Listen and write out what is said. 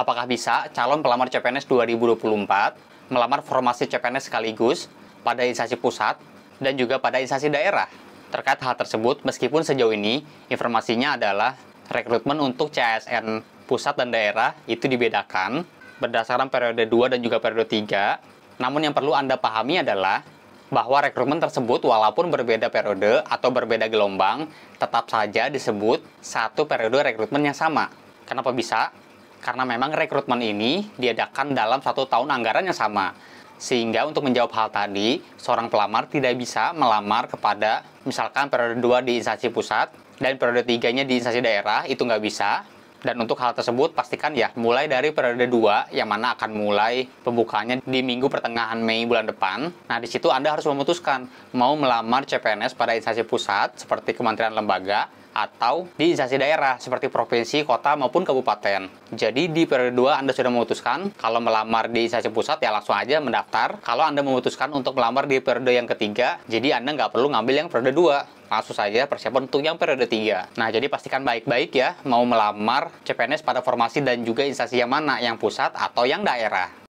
apakah bisa calon pelamar CPNS 2024 melamar formasi CPNS sekaligus pada instansi pusat dan juga pada instansi daerah. Terkait hal tersebut, meskipun sejauh ini informasinya adalah rekrutmen untuk CSN pusat dan daerah itu dibedakan berdasarkan periode 2 dan juga periode 3. Namun yang perlu Anda pahami adalah bahwa rekrutmen tersebut walaupun berbeda periode atau berbeda gelombang, tetap saja disebut satu periode rekrutmen yang sama. Kenapa bisa? Karena memang rekrutmen ini diadakan dalam satu tahun anggaran yang sama. Sehingga untuk menjawab hal tadi, seorang pelamar tidak bisa melamar kepada misalkan periode 2 di instansi pusat dan periode 3-nya di instansi daerah, itu nggak bisa. Dan untuk hal tersebut pastikan ya mulai dari periode 2 yang mana akan mulai pembukanya di minggu pertengahan Mei bulan depan. Nah, di situ Anda harus memutuskan mau melamar CPNS pada instansi pusat seperti kementerian lembaga atau di instansi daerah seperti provinsi, kota maupun kabupaten. Jadi di periode 2 Anda sudah memutuskan kalau melamar di instansi pusat ya langsung aja mendaftar. Kalau Anda memutuskan untuk melamar di periode yang ketiga, jadi Anda nggak perlu ngambil yang periode 2 langsung saja persiapan untuk yang periode 3. Nah, jadi pastikan baik-baik ya mau melamar CPNS pada formasi dan juga instansi yang mana, yang pusat atau yang daerah.